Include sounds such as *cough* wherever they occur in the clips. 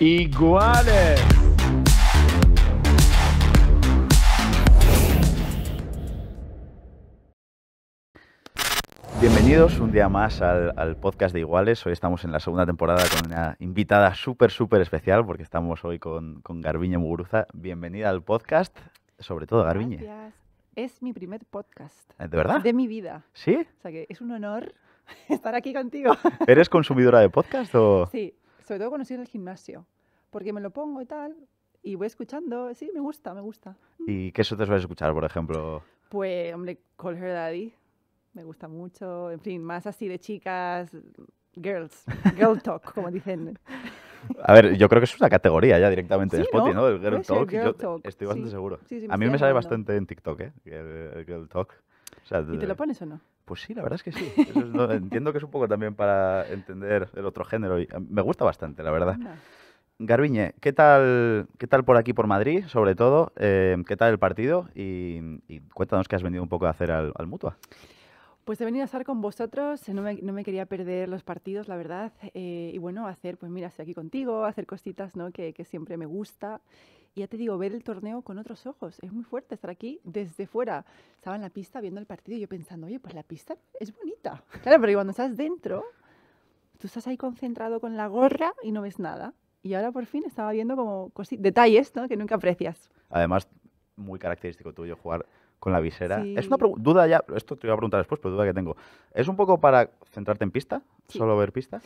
iguales. Bienvenidos un día más al, podcast de Iguales. Hoy estamos en la segunda temporada con una invitada súper, súper especial porque estamos hoy con, con Garbiñe Muguruza. Bienvenida al podcast, sobre todo Garbiñe. Es mi primer podcast. Eh, ¿De verdad? De mi vida. ¿Sí? O sea que es un honor *laughs* estar aquí contigo. ¿Eres consumidora de podcast o...? Sí, sobre todo cuando estoy en el gimnasio, porque me lo pongo y tal, y voy escuchando, sí, me gusta, me gusta. ¿Y qué te a escuchar, por ejemplo? Pues, hombre, Call Her Daddy, me gusta mucho, en fin, más así de chicas, girls, girl *laughs* talk, como dicen. A ver, yo creo que es una categoría ya directamente de Spotify, ¿no? El girl, talk, Estoy bastante seguro. a mí me sale bastante en TikTok, ¿eh? El, girl talk. O sea, ¿Y te lo pones o no? Pues sí, la verdad es que sí. entiendo que es un poco también para entender el otro género. Eh, me gusta bastante, la verdad. Garbiñe, ¿qué tal, ¿qué tal por aquí, por Madrid, sobre todo? Eh, ¿Qué tal el partido? Y, cuéntanos qué has venido un poco a hacer al, Mutua. Pues he venido a estar con vosotros, eh, no me, quería perder los partidos, la verdad. y bueno, hacer, pues mira, estoy aquí contigo, hacer cositas ¿no? que, que siempre me gusta y ya te digo, ver el torneo con otros ojos. Es muy fuerte estar aquí desde fuera. Estaba en la pista viendo el partido y yo pensando, oye, pues la pista es bonita. Claro, pero cuando estás dentro, tú estás ahí concentrado con la gorra y no ves nada. Y ahora por fin estaba viendo como detalles que nunca aprecias. Además, muy característico tuyo jugar con la visera. Es una duda ya, esto te voy a preguntar después, pero duda que tengo. ¿Es un poco para centrarte en pista? ¿Solo ver pista?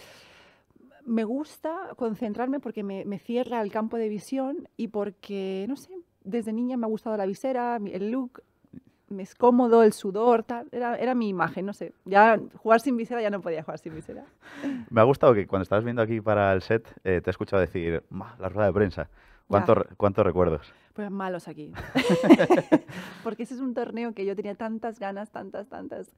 me gusta concentrarme porque me, cierra el campo de visión y porque, no sé, desde niña me ha gustado la visera, el look, me es cómodo, el sudor, tal. Era, mi imagen, no sé. Ya jugar sin visera ya no podía jugar sin visera. Me ha gustado que cuando estabas viendo aquí para el set eh, te he escuchado decir, la rueda de prensa. ¿Cuántos recuerdos? Pues malos aquí. *laughs* *laughs* Porque ese es un torneo que yo tenía tantas ganas, tantas, tantas.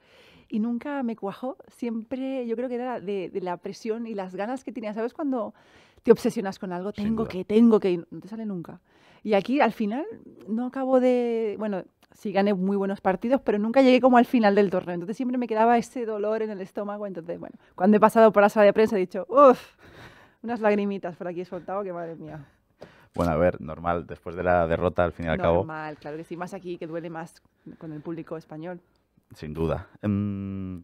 Y nunca me cuajó. Siempre yo creo que era de, la presión y las ganas que tenía. ¿Sabes cuando te obsesionas con algo? Tengo que, tengo que. No te sale nunca. Y aquí al final no acabo de. Bueno, sí gané muy buenos partidos, pero nunca llegué como al final del torneo. Entonces siempre me quedaba ese dolor en el estómago. Entonces, bueno, cuando he pasado por la sala de prensa he dicho, uff, unas lagrimitas por aquí he soltado, que madre mía. Bueno, a ver, normal, después de la derrota, al fin y al cabo. Normal, claro que sí, más aquí, que duele más con el público español. Sin duda. Em,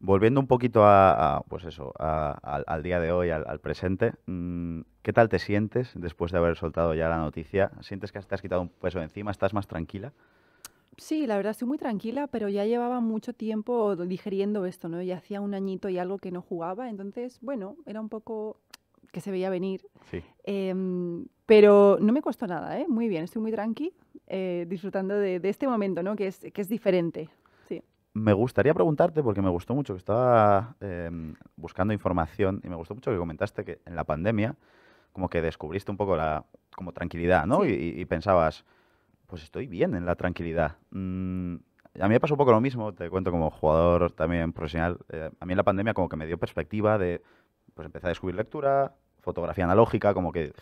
volviendo un poquito a, pues eso, al, día de hoy, al, presente, mm, ¿qué tal te sientes después de haber soltado ya la noticia? ¿Sientes que te has quitado un peso encima? ¿Estás más tranquila? Sí, la verdad estoy muy tranquila, pero ya llevaba mucho tiempo digiriendo esto, ¿no? Y hacía un añito y algo que no jugaba, entonces, bueno, era un poco que se veía venir. Em, pero no me costó nada, ¿eh? Muy bien, estoy muy tranqui, eh, disfrutando de, este momento, ¿no? Que es, que es diferente. Sí. Me gustaría preguntarte, porque me gustó mucho, que estaba em, buscando información y me gustó mucho que comentaste que en la pandemia como que descubriste un poco la como tranquilidad, ¿no? Y, pensabas, pues estoy bien en la tranquilidad. Mm, a mí me pasó un poco lo mismo, te cuento como jugador también profesional. Eh, a mí en la pandemia como que me dio perspectiva de pues empecé a descubrir lectura, fotografía analógica, como que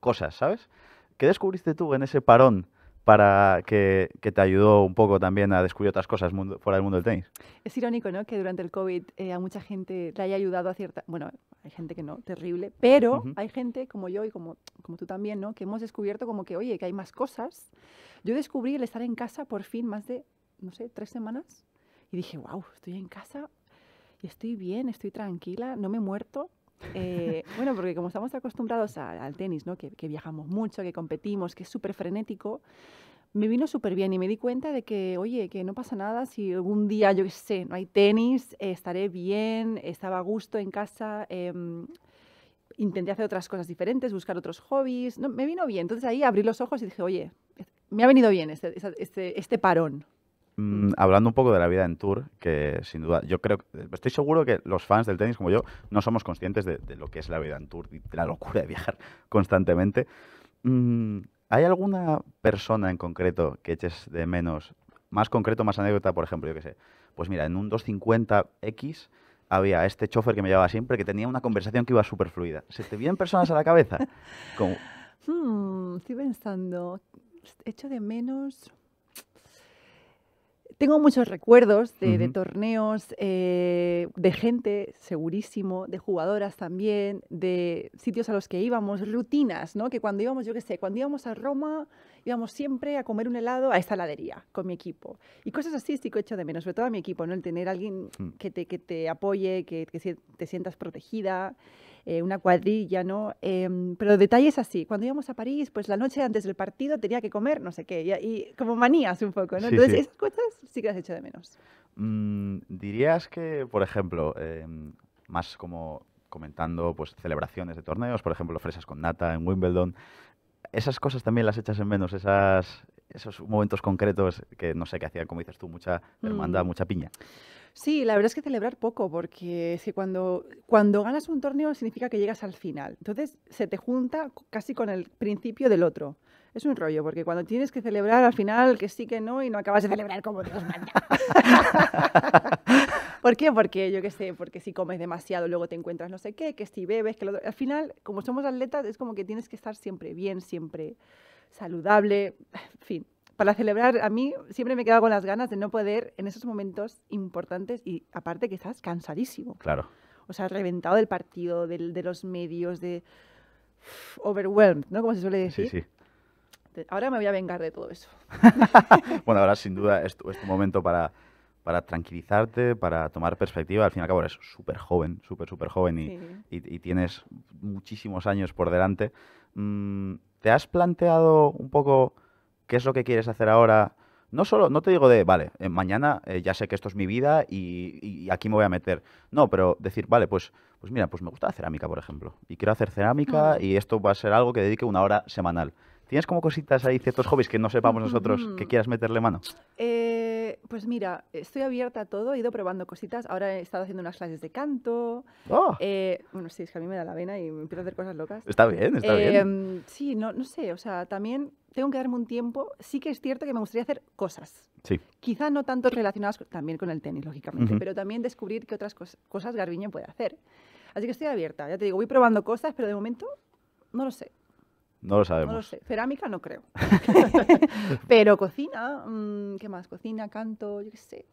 cosas, ¿sabes? ¿Qué descubriste tú en ese parón para que, que, te ayudó un poco también a descubrir otras cosas fuera del mundo del tenis? Es irónico, ¿no? Que durante el COVID eh, a mucha gente le haya ayudado a cierta... Bueno, hay gente que no, terrible, pero hay gente como yo y como, como tú también, ¿no? Que hemos descubierto como que, oye, que hay más cosas. Yo descubrí el estar en casa por fin más de, no sé, tres semanas y dije, wow, estoy en casa, estoy bien, estoy tranquila, no me he muerto. Eh, *laughs* bueno, porque como estamos acostumbrados al tenis, ¿no? que, viajamos mucho, que competimos, que es súper frenético, me vino súper bien y me di cuenta de que, oye, que no pasa nada si algún día, yo qué sé, no hay tenis, eh, estaré bien, estaba a gusto en casa, em, intenté hacer otras cosas diferentes, buscar otros hobbies, no, me vino bien. Entonces ahí abrí los ojos y dije, oye, me ha venido bien este, este, este parón. Mm, hablando un poco de la vida en Tour, que sin duda, yo creo, estoy seguro que los fans del tenis como yo no somos conscientes de, lo que es la vida en Tour y de la locura de viajar *laughs* constantemente. Mm, ¿Hay alguna persona en concreto que eches de menos? Más concreto, más anécdota, por ejemplo, yo qué sé. Pues mira, en un 250X había este chofer que me llevaba siempre que tenía una conversación que iba súper fluida. ¿Se te vienen personas a la cabeza? *laughs* Como... Hmm, estoy pensando, echo de menos tengo muchos recuerdos de, torneos, eh, de gente, segurísimo, de jugadoras también, de sitios a los que íbamos, rutinas, ¿no? Que cuando íbamos, yo qué sé, cuando íbamos a Roma, íbamos siempre a comer un helado a esta heladería con mi equipo. Y cosas así sí que echo de menos, sobre todo a mi equipo, ¿no? El tener alguien mm. que te, que te apoye, que, que te sientas protegida. Eh, una cuadrilla, ¿no? Eh, pero detalles así, cuando íbamos a París, pues la noche antes del partido tenía que comer, no sé qué, y, como manías un poco, ¿no? Entonces, esas cosas sí que las hecho de menos. Mm, dirías que, por ejemplo, em, más como comentando pues celebraciones de torneos, por ejemplo, fresas con nata en Wimbledon, esas cosas también las echas en menos, esas, esos momentos concretos que no sé qué hacían, como dices tú, mucha hermandad, mm. mucha piña. Sí, la verdad es que celebrar poco, porque es cuando, cuando ganas un torneo significa que llegas al final. Entonces se te junta casi con el principio del otro. Es un rollo, porque cuando tienes que celebrar al final que sí, que no, y no acabas de celebrar como Dios manda. *laughs* ¿Por qué? Porque yo qué sé, porque si comes demasiado luego te encuentras no sé qué, que si bebes, que Al final, como somos atletas, es como que tienes que estar siempre bien, siempre saludable, en fin para celebrar, a mí siempre me he quedado con las ganas de no poder en esos momentos importantes y aparte que estás cansadísimo. Claro. O sea, reventado del partido, del, de los medios, de overwhelmed, ¿no? Como se suele decir. Sí, sí. Ahora me voy a vengar de todo eso. *laughs* bueno, ahora sin duda es tu, momento para, para tranquilizarte, para tomar perspectiva. Al fin y al cabo eres súper joven, súper, súper joven y, y, y, tienes muchísimos años por delante. Mm, ¿Te has planteado un poco qué es lo que quieres hacer ahora. No solo, no te digo de, vale, eh, mañana eh, ya sé que esto es mi vida y, aquí me voy a meter. No, pero decir, vale, pues, pues mira, pues me gusta la cerámica, por ejemplo. Y quiero hacer cerámica y esto va a ser algo que dedique una hora semanal. ¿Tienes como cositas ahí, ciertos hobbies que no sepamos nosotros que mm. quieras meterle mano? Eh, pues mira, estoy abierta a todo, he ido probando cositas. Ahora he estado haciendo unas clases de canto. ¡Oh! Eh, bueno, sí, es que a mí me da la vena y me empiezo a hacer cosas locas. Está bien, está bien. Em, sí, no, no sé, o sea, también tengo que darme un tiempo. Sí que es cierto que me gustaría hacer cosas. Sí. Quizá no tanto relacionadas también con el tenis, lógicamente, pero también descubrir qué otras cosas Garbiño puede hacer. Así que estoy abierta, ya te digo, voy probando cosas, pero de momento no lo sé. No lo sabemos. No Cerámica no creo. *laughs* Pero cocina, mm, ¿qué más? Cocina, canto, yo qué sé.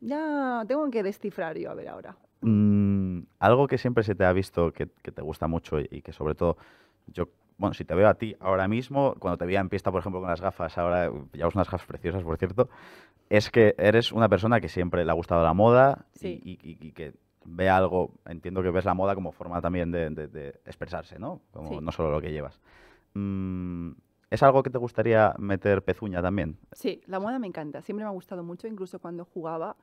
Ya tengo que descifrar yo a ver ahora. Mm, algo que siempre se te ha visto que, te gusta mucho y, que sobre todo yo bueno, si te veo a ti ahora mismo, cuando te veía en pista, por ejemplo, con las gafas, ahora llevas unas gafas preciosas, por cierto, es que eres una persona que siempre le ha gustado la moda y, que ve algo, entiendo que ves la moda como forma también de, expresarse, ¿no? Como no solo lo que llevas. Mm, ¿Es algo que te gustaría meter pezuña también? Sí, la moda me encanta, siempre me ha gustado mucho, incluso cuando jugaba.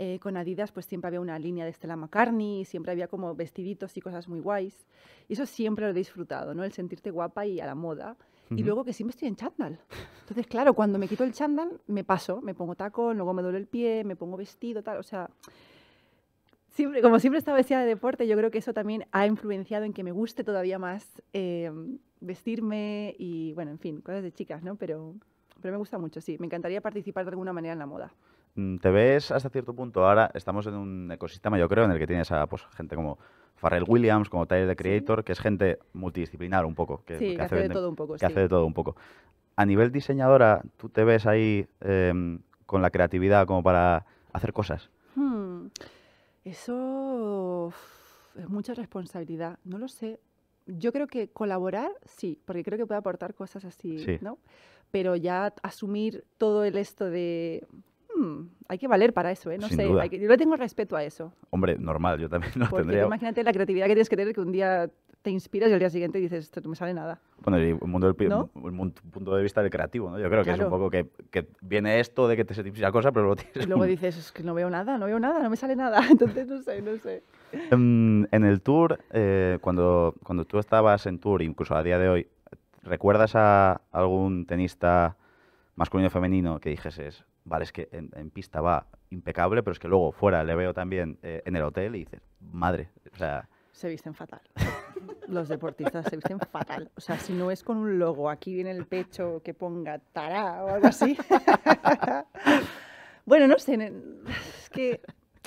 Eh, con Adidas pues siempre había una línea de Stella McCartney, siempre había como vestiditos y cosas muy guays. Y eso siempre lo he disfrutado, ¿no? El sentirte guapa y a la moda. Y luego que siempre estoy en chándal. Entonces, claro, cuando me quito el chándal, me paso, me pongo tacón, luego me duele el pie, me pongo vestido, tal. O sea, como siempre estaba vestida de deporte, yo creo que eso también ha influenciado en que me guste todavía más em, vestirme y, bueno, en fin, cosas de chicas, ¿no? Pero, pero me gusta mucho, sí. Me encantaría participar de alguna manera en la moda. Mm, ¿Te ves hasta cierto punto? Ahora estamos en un ecosistema, yo creo, en el que tienes a pues, gente como Pharrell Williams, como Tyler, The Creator, que es gente multidisciplinar un poco. Que, sí, que, hace, de, todo un poco. Que sí. hace de todo un poco. A nivel diseñadora, ¿tú te ves ahí em, con la creatividad como para hacer cosas? Hmm. Eso es mucha responsabilidad, no lo sé. Yo creo que colaborar, sí, porque creo que puede aportar cosas así, ¿no? Pero ya asumir todo el esto de... Hmm, hay que valer para eso, ¿eh? No sé, yo le tengo respeto a eso. Hombre, normal, yo también no porque tendría... Imagínate la creatividad que tienes que tener que un día te inspiras y al día siguiente dices, esto no me sale nada. Bueno, y mundo punto de vista del creativo, ¿no? Yo creo que es un poco que, viene esto de que te se te la cosa, pero luego dices, es que no veo nada, no veo nada, no me sale nada. *laughs* Entonces, no sé, no sé. Em, en el tour, eh, cuando, cuando tú estabas en tour, incluso a día de hoy, ¿recuerdas a algún tenista masculino o femenino que dijese vale, es que en, pista va impecable, pero es que luego fuera le veo también eh, en el hotel y dices, madre, o sea... Se visten fatal. Los deportistas se visten fatal. O sea, si no es con un logo aquí viene el pecho que ponga tará o algo así. *laughs* bueno, no sé. Es que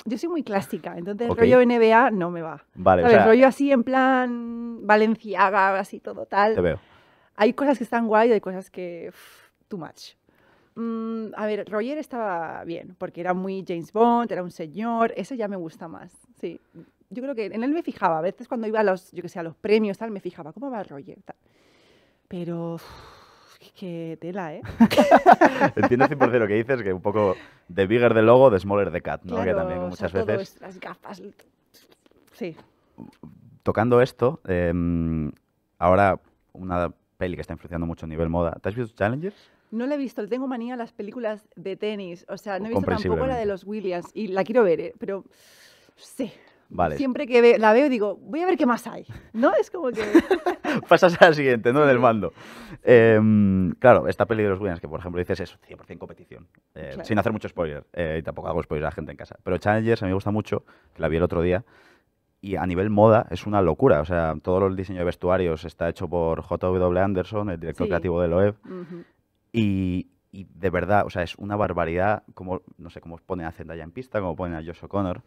yo soy muy clásica, entonces el rollo NBA no me va. Vale, O rollo así en plan Valenciaga, así todo tal. Te veo. Hay cosas que están guay, hay cosas que too much. Mm, a ver, Roger estaba bien, porque era muy James Bond, era un señor, eso ya me gusta más, sí yo creo que en él me fijaba, a veces cuando iba a los, yo que sé, a los premios, tal, me fijaba, ¿cómo va Roger? Pero Qué tela, ¿eh? *laughs* Entiendo 100% lo que dices, que un poco de bigger de logo, de smaller de cat, ¿no? que también muchas veces... las gafas... Sí. Tocando esto, em, ahora una peli que está influenciando mucho a nivel moda. ¿Te has visto Challengers? No la he visto, le tengo manía a las películas de tenis. O sea, no he visto tampoco la de los Williams y la quiero ver, ¿eh? pero sí. Siempre que la veo digo, voy a ver qué más hay. ¿No? Es como que... *laughs* Pasas a la siguiente, ¿no? Del mando. Em, claro, esta peli de los Williams, que por ejemplo dices es 100% competición. Eh, sin hacer mucho spoiler. Eh, y tampoco hago spoiler a la gente en casa. Pero Challengers a mí me gusta mucho, la vi el otro día. Y a nivel moda es una locura. O sea, todo el diseño de vestuarios está hecho por J.W. Anderson, el director creativo de Loeb. y, de verdad, o sea, es una barbaridad como, no sé, cómo ponen a Zendaya en pista, cómo ponen a Josh O'Connor.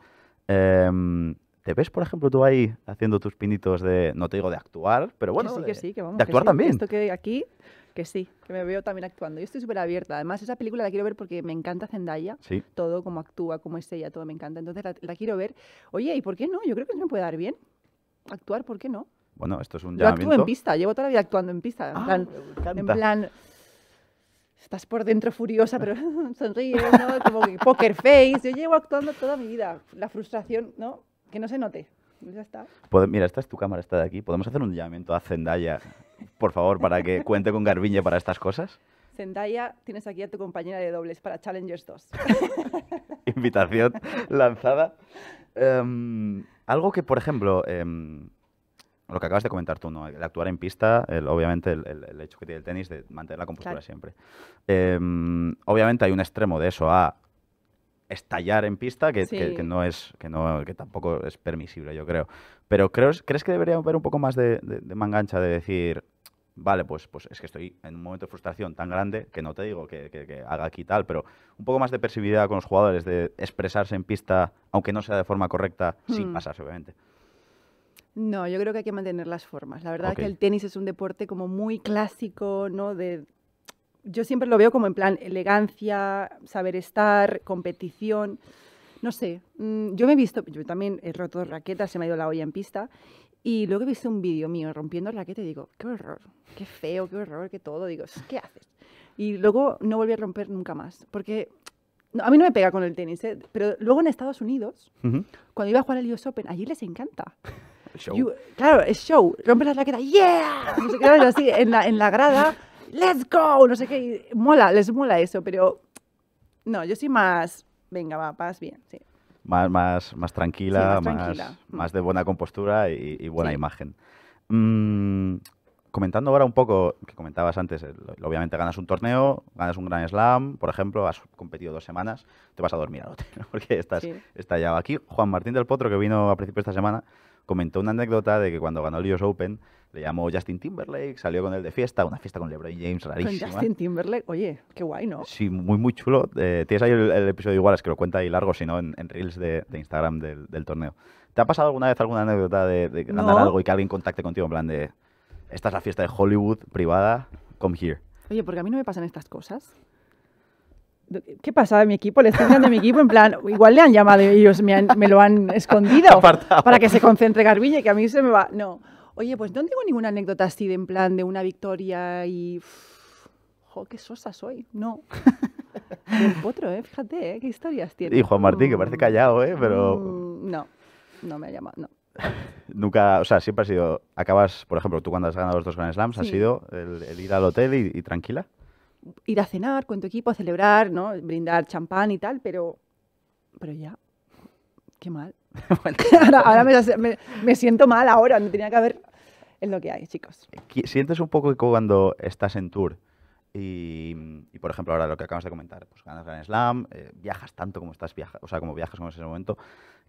Em, ¿Te ves, por ejemplo, tú ahí haciendo tus pinitos de, no te digo de actuar, pero bueno, sí, de, sí, que actuar también? Esto que aquí, que sí, que me veo también actuando. Yo estoy súper abierta. Además, esa película la quiero ver porque me encanta Zendaya, sí. todo, como actúa, cómo es ella, todo me encanta. Entonces la, quiero ver. Oye, ¿y por qué no? Yo creo que me puede dar bien. Actuar, ¿por qué no? Bueno, esto es un Yo actúo en pista, llevo toda la vida actuando en pista. en, ah, en plan, estás por dentro furiosa, pero ah. *laughs* sonríes, ¿no? Como que poker face. Yo llevo actuando toda mi vida. La frustración, ¿no? Que no se note. Ya está. Mira, esta es tu cámara, esta de aquí. ¿Podemos hacer un llamamiento a Zendaya, por favor, para que cuente con Garbiñe para estas cosas? Zendaya, tienes aquí a tu compañera de dobles para Challengers 2. *laughs* Invitación lanzada. Em, algo que, por ejemplo, em, lo que acabas de comentar tú, ¿no? El actuar en pista, obviamente el, hecho que tiene el tenis de mantener la compostura siempre. Em, obviamente hay un extremo de eso a estallar en pista que, no es que no tampoco es permisible yo creo pero crees que debería haber un poco más de, mangancha de decir vale, pues, pues es que estoy en un momento de frustración tan grande que no te digo que, que, haga aquí tal, pero un poco más de persividad con los jugadores, de expresarse en pista, aunque no sea de forma correcta, sin hmm. pasarse, obviamente. No, yo creo que hay que mantener las formas. La verdad es que el tenis es un deporte como muy clásico, ¿no? De, yo siempre lo veo como en plan elegancia, saber estar, competición. No sé, mm, yo me he visto, yo también he roto raquetas, se me ha ido la olla en pista y luego he visto un vídeo mío rompiendo raqueta y digo, qué horror, qué feo, qué horror, qué todo. Digo, ¿qué haces? Y luego no volví a romper nunca más, porque a mí no me pega con el tenis, ¿eh? pero luego en Estados Unidos, cuando iba a jugar al US Open, allí les encanta claro, es show. Rompe la laquetas, ¡yeah! así, en la, grada, ¡let's go! No sé qué, mola, les mola eso, pero no, yo soy más, venga, va, vas bien, Más, más, más tranquila, mm. más, de buena compostura y, buena imagen. Mm, comentando ahora un poco, que comentabas antes, obviamente ganas un torneo, ganas un gran slam, por ejemplo, has competido dos semanas, te vas a dormir al hotel, *laughs* porque estás, estallado. aquí. Juan Martín del Potro, que vino a principio de esta semana, comentó una anécdota de que cuando ganó el US Open, le llamó Justin Timberlake, salió con él de fiesta, una fiesta con LeBron James rarísima. Con Justin Timberlake, oye, qué guay, ¿no? Sí, muy, muy chulo. Eh, tienes ahí el, episodio igual, es que lo cuenta ahí largo, sino en, en reels de, Instagram del, torneo. ¿Te ha pasado alguna vez alguna anécdota de, de ganar algo y que alguien contacte contigo en plan de, esta es la fiesta de Hollywood privada, come here? Oye, porque a mí no me pasan estas cosas. ¿Qué pasa de mi equipo? Le están dando a mi equipo en plan, igual le han llamado y ellos me, lo han *laughs* escondido para que se concentre Garbiñe, que a mí se me va. No. Oye, pues no tengo ninguna anécdota así de en plan de una victoria y. jo, qué sosa soy. No. *laughs* El potro, ¿eh? Fíjate, ¿eh? ¿Qué historias tiene? Y Juan Martín, que parece callado, ¿eh? Pero. Mm, no, no me ha llamado, no. *laughs* Nunca, o sea, siempre ha sido. Acabas, por ejemplo, tú cuando has ganado los dos Grand Slams, ¿ha sido el, ir al hotel y tranquila? ir a cenar con tu equipo, a celebrar, ¿no? Brindar champán y tal, pero, pero ya, qué mal. *laughs* *laughs* ahora, me, siento mal, ahora no tenía que haber... en lo que hay, chicos. Sientes un poco que cuando estás en tour y, por ejemplo, ahora lo que acabas de comentar, pues ganas Grand Slam, eh, viajas tanto como estás viajando, o sea, como viajas en ese momento,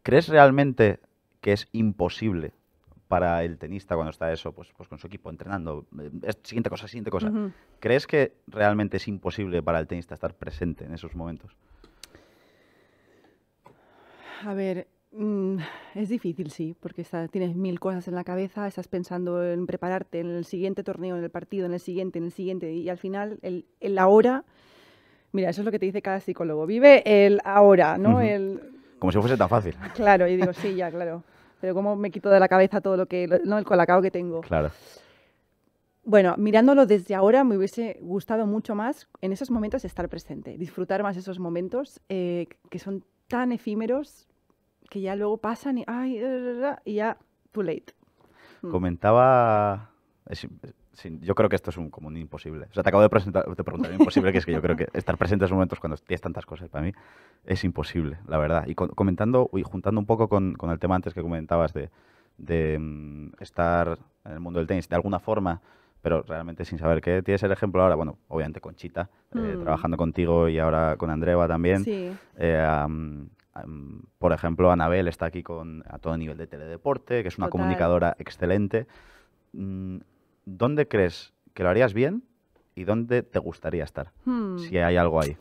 ¿crees realmente que es imposible para el tenista cuando está eso, pues, pues con su equipo entrenando, eh, siguiente cosa, siguiente cosa. ¿Crees que realmente es imposible para el tenista estar presente en esos momentos? A ver, mm, es difícil, sí, porque tienes mil cosas en la cabeza, estás pensando en prepararte en el siguiente torneo, en el partido, en el siguiente, en el siguiente, y al final el, el ahora, mira, eso es lo que te dice cada psicólogo, vive el ahora, ¿no? Como si fuese tan fácil. *laughs* Claro, y digo, sí, ya, claro pero cómo me quito de la cabeza todo lo que, el colacao que tengo. Claro. Bueno, mirándolo desde ahora, me hubiese gustado mucho más en esos momentos estar presente, disfrutar más esos momentos eh, que son tan efímeros que ya luego pasan y, y ya, too late. Mm. Comentaba, yo creo que esto es un un imposible. O sea, te acabo de, presentar, te preguntar imposible, que es que yo creo que estar presente en esos momentos cuando tienes tantas cosas, para mí es imposible, la verdad. Y comentando y juntando un poco con, el tema antes que comentabas de, mm, estar en el mundo del tenis, de alguna forma pero realmente sin saber qué. Tienes el ejemplo ahora, bueno, obviamente con Chita, eh, mm. trabajando contigo y ahora con Andreva también. Sí. Eh, por ejemplo, Anabel está aquí con, a todo nivel de teledeporte, que es una comunicadora excelente. Mm, ¿dónde crees que lo harías bien y dónde te gustaría estar? Hmm. Si hay algo ahí.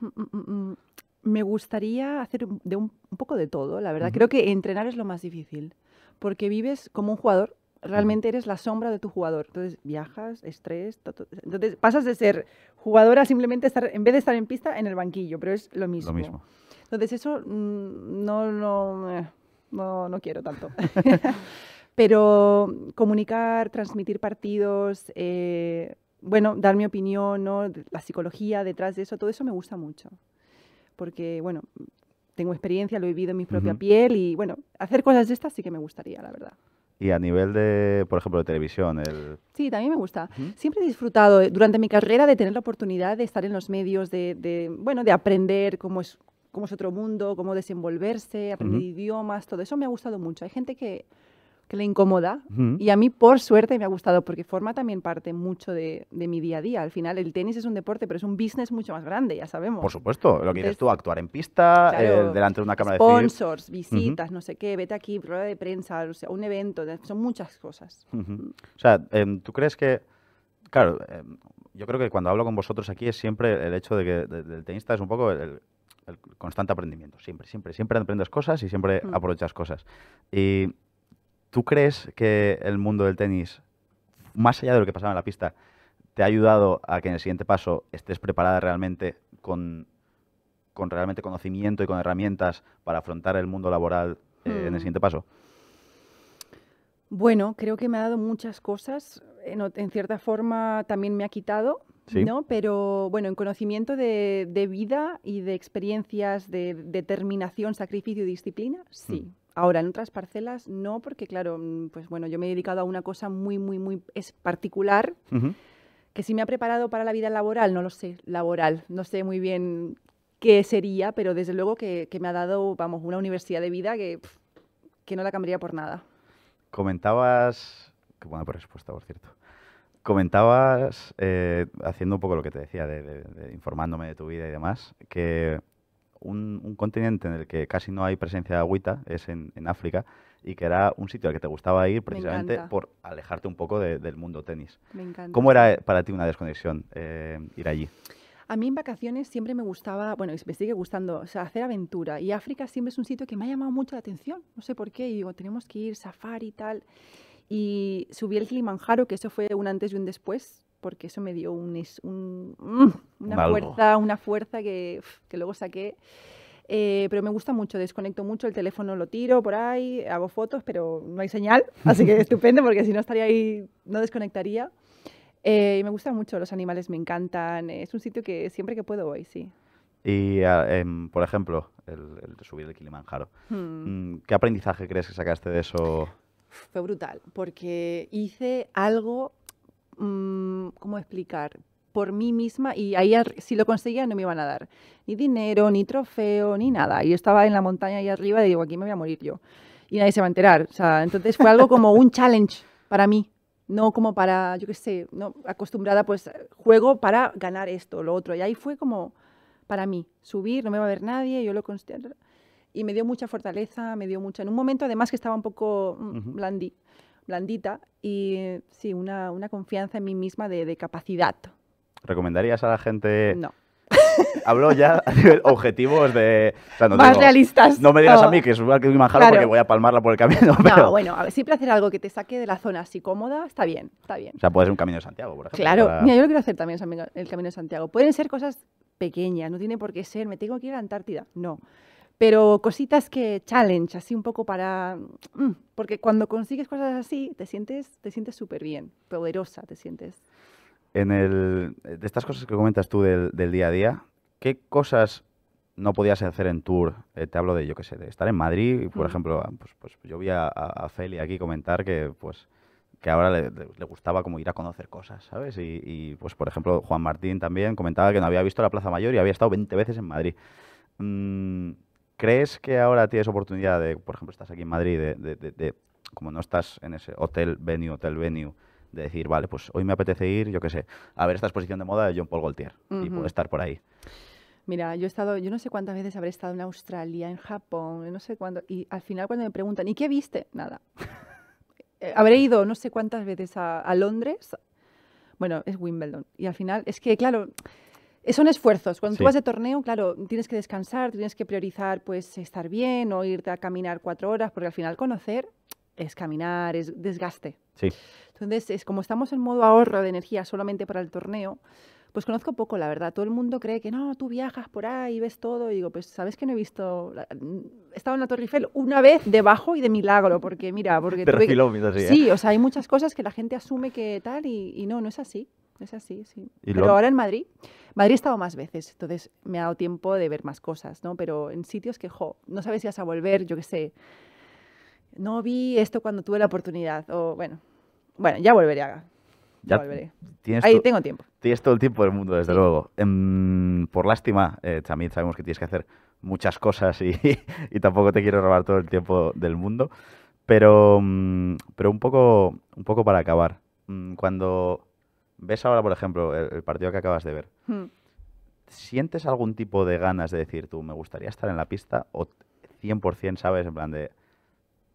Mm, mm, mm, Me gustaría hacer de un, poco de todo, la verdad. Creo que entrenar es lo más difícil, porque vives como un jugador, realmente eres la sombra de tu jugador. Entonces viajas, estrés, entonces pasas de ser jugadora simplemente estar, en vez de estar en pista, en el banquillo, pero es lo mismo. Lo mismo. Entonces eso no, eh, no, no quiero tanto. *laughs* Pero mm, comunicar, transmitir partidos, eh, bueno, dar mi opinión, la psicología detrás de eso, todo eso me gusta mucho. Porque, bueno, tengo experiencia, lo he vivido en mi propia piel y, bueno, hacer cosas de estas sí que me gustaría, la verdad. Y a nivel de, por ejemplo, de televisión, el... Sí, también me gusta. Siempre he disfrutado eh, durante mi carrera de tener la oportunidad de estar en los medios, de, bueno, de aprender cómo es, es otro mundo, cómo desenvolverse, aprender idiomas, todo eso me ha gustado mucho. Hay gente que, que le incomoda. Y a mí, por suerte, me ha gustado porque forma también parte mucho de, mi día a día. Al final, el tenis es un deporte, pero es un business mucho más grande, ya sabemos. Por supuesto, lo que dices tú, actuar en pista, eh, delante de una cámara de Sponsors, visitas, no sé qué, vete aquí, rueda de prensa, un evento, son muchas cosas. O sea, em, ¿tú crees que...? Claro, em, yo creo que cuando hablo con vosotros aquí es siempre el hecho de que el tenista es un poco el, constante aprendimiento. Siempre, siempre, siempre aprendes cosas y siempre aprovechas cosas. Y ¿Tú crees que el mundo del tenis, más allá de lo que pasaba en la pista, te ha ayudado a que en el siguiente paso estés preparada realmente con, realmente conocimiento y con herramientas para afrontar el mundo laboral eh, en el hmm. siguiente paso? Bueno, creo que me ha dado muchas cosas. En, cierta forma también me ha quitado, ¿no? Pero bueno, en conocimiento de, vida y de experiencias de determinación, sacrificio y disciplina, sí. Hmm. Ahora, en otras parcelas no, porque claro, mm, pues bueno, yo me he dedicado a una cosa muy, muy, muy es particular, que si me ha preparado para la vida laboral, no lo sé, laboral, no sé muy bien qué sería, pero desde luego que, me ha dado, vamos, una universidad de vida que, no la cambiaría por nada. Comentabas, bueno buena respuesta, por cierto. Comentabas, eh, haciendo un poco lo que te decía, informándome de tu vida y demás, que un, continente en el que casi no hay presencia de agüita, es en, África, y que era un sitio al que te gustaba ir precisamente por alejarte un poco del mundo tenis. Me encanta. ¿Cómo era eh, para ti una desconexión eh, ir allí? A mí en vacaciones siempre me gustaba, bueno, me sigue gustando, hacer aventura. Y África siempre es un sitio que me ha llamado mucho la atención, no sé por qué, y digo, tenemos que ir, safari y tal. Y subí el Kilimanjaro, que eso fue un antes y un después, porque eso me dio un, mm, una, fuerza, una fuerza que, que luego saqué. Eh, pero me gusta mucho, desconecto mucho, el teléfono lo tiro por ahí, hago fotos, pero no hay señal, *laughs* así que estupendo, porque si no estaría ahí, no desconectaría. Eh, me gusta mucho los animales, me encantan, es un sitio que siempre que puedo voy, sí. Y, ah, em, por ejemplo, el, el, de subir el Kilimanjaro, hmm. mm, ¿qué aprendizaje crees que sacaste de eso? Fue brutal, porque hice algo Mm, ¿cómo explicar? por mí misma y ahí si lo conseguía no me iban a dar ni dinero, ni trofeo, ni nada. y Yo estaba en la montaña ahí arriba y digo, aquí me voy a morir yo. Y nadie se va a enterar. O sea, entonces fue algo como un challenge para mí, no como para, yo qué sé, no acostumbrada, pues juego para ganar esto, lo otro. Y ahí fue como para mí, subir, no me va a ver nadie, yo lo considero. Y me dio mucha fortaleza, me dio mucha... En un momento además que estaba un poco mm, blandí blandita y sí, una, confianza en mí misma de, capacidad. ¿Recomendarías a la gente? No. *laughs* Hablo ya a objetivos de. Más realistas. No me digas a mí oh. que es igual que un manjaro porque voy a palmarla por el camino. *laughs* No, bueno, siempre hacer algo que te saque de la zona así cómoda está bien, está bien. O sea, puede ser un camino de Santiago, por ejemplo. Claro, yo lo quiero hacer también el camino de Santiago. Pueden ser cosas pequeñas, no tiene por qué ser, me tengo que ir a Antártida. No pero cositas que challenge, así un poco para... Mm, porque cuando consigues cosas así, te sientes te sientes súper bien, poderosa, te sientes... En el, eh, de estas cosas que comentas tú del, día a día, ¿qué cosas no podías hacer en tour? Eh, te hablo de, yo qué sé, de estar en Madrid, por mm. ejemplo, ah, pues, pues, yo vi a, a, Feli aquí comentar que pues que ahora le, gustaba como ir a conocer cosas, ¿sabes? Y, pues por ejemplo Juan Martín también comentaba que no había visto la Plaza Mayor y había estado 20 veces en Madrid. Mm, ¿Crees que ahora tienes oportunidad de, por ejemplo, estás aquí en Madrid, de, como no estás en ese hotel venue, hotel venue, de decir, vale, pues hoy me apetece ir, yo qué sé, a ver esta exposición de moda de John Paul Gaultier y puedo estar por ahí? Mira, yo he estado, yo no sé cuántas veces habré estado en Australia, en Japón, no sé cuándo, y al final cuando me preguntan, ¿y qué viste? Nada. *laughs* Eh, habré ido no sé cuántas veces a, a Londres, bueno, es Wimbledon, y al final es que, claro, eh, son esfuerzos. Cuando tú vas de torneo, claro, tienes que descansar, tienes que priorizar pues estar bien o irte a caminar cuatro horas, porque al final conocer es caminar, es desgaste. Sí. Entonces, es como estamos en modo ahorro de energía solamente para el torneo, pues conozco poco, la verdad. Todo el mundo cree que no, tú viajas por ahí, ves todo. Y digo, pues sabes que no he visto. He estado en la Torre Eiffel una vez debajo y de milagro, porque mira, porque. sí, ¿eh? sí, o sea, hay muchas cosas que la gente asume que tal y no, no es así. Es así, sí. Pero ahora en Madrid, Madrid he estado más veces, entonces me ha dado tiempo de ver más cosas, ¿no? Pero en sitios que, jo, no sabes si vas a volver, yo qué sé. No vi esto cuando tuve la oportunidad, o bueno, bueno, ya volveré a... Ya, volveré. Ahí tengo tiempo. Tienes todo el tiempo del mundo, desde luego. Em, por lástima, eh, también sabemos que tienes que hacer muchas cosas y, *laughs* y, tampoco te quiero robar todo el tiempo del mundo. Pero, mm, pero un, poco, un poco para acabar. Mm, cuando ves ahora, por ejemplo, el, partido que acabas de ver. Hmm. ¿Sientes algún tipo de ganas de decir, tú, me gustaría estar en la pista? ¿O 100% sabes, en plan de,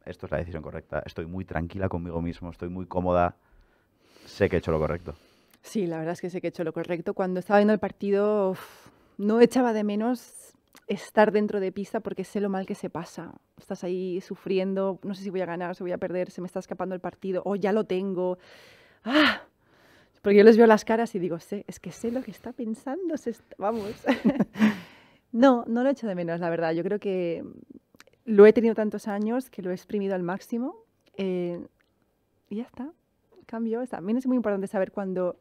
esto es la decisión correcta, estoy muy tranquila conmigo mismo, estoy muy cómoda, sé que he hecho lo correcto? Sí, la verdad es que sé que he hecho lo correcto. Cuando estaba viendo el partido, no echaba de menos estar dentro de pista porque sé lo mal que se pasa. Estás ahí sufriendo, no sé si voy a ganar, si voy a perder, se me está escapando el partido, o ya lo tengo. ¡Ah! Porque yo les veo las caras y digo, sé, es que sé lo que está pensando, vamos. *laughs* *laughs* no, no lo he hecho de menos, la verdad. Yo creo que lo he tenido tantos años que lo he exprimido al máximo eh, y ya está. Cambio. También es muy importante saber cuándo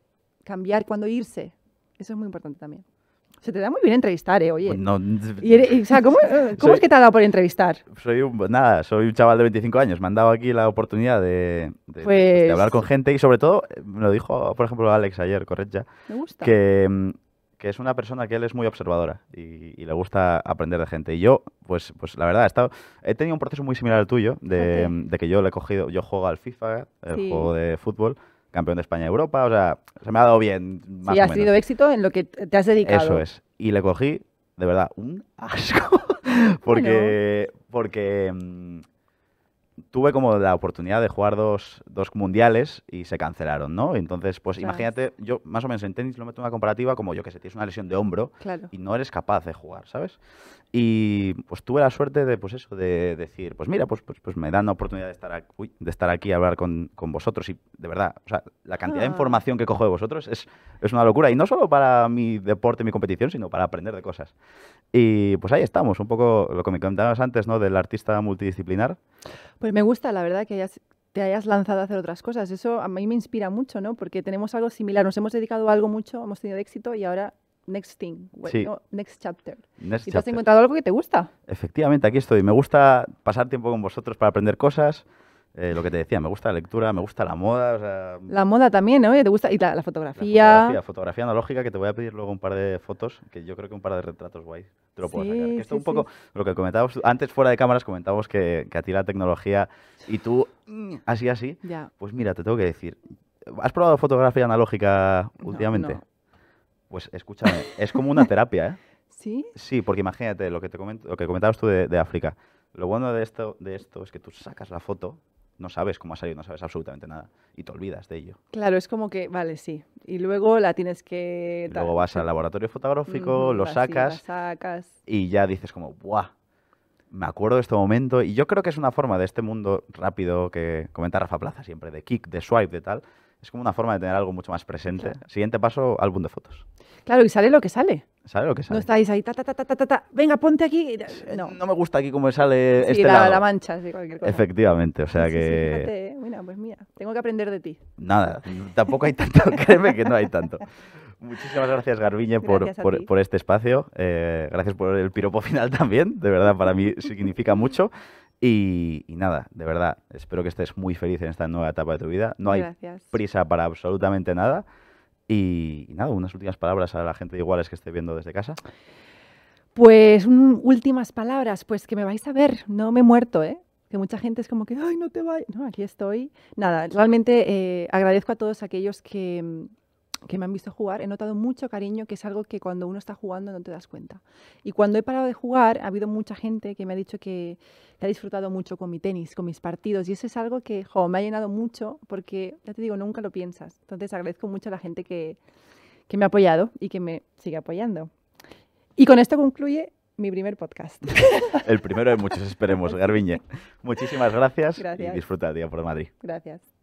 cambiar, cuándo irse. Eso es muy importante también. Se te da muy bien entrevistar, ¿eh? Oye. ¿cómo, es que te ha dado por entrevistar? Soy un, nada, soy un chaval de 25 años. Me han dado aquí la oportunidad de, pues hablar con gente y sobre todo, eh, me lo dijo, por ejemplo, Alex ayer, correcta. Me gusta. Que, mm, que es una persona que él es muy observadora y, le gusta aprender de gente. Y yo, pues, pues la verdad, he, tenido un proceso muy similar al tuyo, de, que yo le he cogido, yo juego al FIFA, el juego de fútbol, campeón de España y Europa, o sea, se me ha dado bien. Más sí, has tenido éxito en lo que te has dedicado. Eso es. Y le cogí, de verdad, un asco. *laughs* porque, porque mm, tuve como la oportunidad de jugar dos, mundiales y se cancelaron, ¿no? Entonces, pues imagínate, yo más o menos en tenis lo meto en una comparativa como yo que sé, tienes una lesión de hombro y no eres capaz de jugar, ¿sabes? Y pues tuve la suerte de, pues eso, de decir, pues mira, pues, pues, pues me dan la oportunidad de estar aquí, de estar aquí a hablar con, vosotros. Y de verdad, la cantidad de ah. información que cojo de vosotros es, es, una locura. Y no solo para mi deporte, mi competición, sino para aprender de cosas. Y pues ahí estamos, un poco lo que me comentabas antes, ¿no? Del artista multidisciplinar. Pues me gusta, la verdad, que te hayas lanzado a hacer otras cosas. Eso a mí me inspira mucho, ¿no? Porque tenemos algo similar. Nos hemos dedicado algo mucho, hemos tenido éxito y ahora next thing, next chapter. y has encontrado algo que te gusta. Efectivamente, aquí estoy. Me gusta pasar tiempo con vosotros para aprender cosas. Eh, lo que te decía, me gusta la lectura, me gusta la moda. la moda también, ¿no? ¿Te gusta? Y la, fotografía. La fotografía, analógica, que te voy a pedir luego un par de fotos, que yo creo que un par de retratos guays te lo puedo sacar. esto es un poco, lo que comentábamos antes fuera de cámaras, comentábamos que, a ti la tecnología y tú, mm, así, así. Pues mira, te tengo que decir, ¿has probado fotografía analógica últimamente? no. Pues escúchame, es como una terapia, ¿eh? *laughs* ¿Sí? Sí, porque imagínate lo que, te comento, lo que comentabas tú de, África. Lo bueno de esto, de esto es que tú sacas la foto, no sabes cómo ha salido, no sabes absolutamente nada y te olvidas de ello. Claro, es como que, vale, sí. Y luego la tienes que... luego vas al laboratorio fotográfico, mm, lo sacas, sacas y ya dices como, ¡buah! Me acuerdo de este momento y yo creo que es una forma de este mundo rápido que comenta Rafa Plaza siempre, de kick, de swipe, de tal, es como una forma de tener algo mucho más presente. Siguiente paso, álbum de fotos. Claro, y sale lo que sale. Sale lo que sale. No estáis ahí, ta, ta, ta, ta, ta, ta. venga, ponte aquí. Eh, no. me gusta aquí cómo sale este la, lado. la mancha, sí, cualquier cosa. Efectivamente, o sea que... Sí, fíjate, Mira, eh. pues mira, tengo que aprender de ti. Nada, tampoco hay tanto, *laughs* créeme que no hay tanto. Muchísimas gracias, Garbiñe, por, por, por, este espacio. Eh, gracias por el piropo final también. De verdad, para mí significa mucho. Y, nada, de verdad, espero que estés muy feliz en esta nueva etapa de tu vida. No hay prisa para absolutamente nada. Y, nada, unas últimas palabras a la gente de iguales que esté viendo desde casa. Pues últimas palabras, pues que me vais a ver, no me he muerto, ¿eh? Que mucha gente es como que, ay, no te vayas. No, aquí estoy. Nada, realmente eh, agradezco a todos aquellos que que me han visto jugar, he notado mucho cariño, que es algo que cuando uno está jugando no te das cuenta. Y cuando he parado de jugar, ha habido mucha gente que me ha dicho que, se ha disfrutado mucho con mi tenis, con mis partidos, y eso es algo que me ha llenado mucho porque, ya te digo, nunca lo piensas. Entonces agradezco mucho a la gente que, me ha apoyado y que me sigue apoyando. Y con esto concluye mi primer podcast. El primero de muchos, esperemos, Garbiñe. *laughs* Muchísimas gracias, gracias. y disfruta el día por Madrid. Gracias.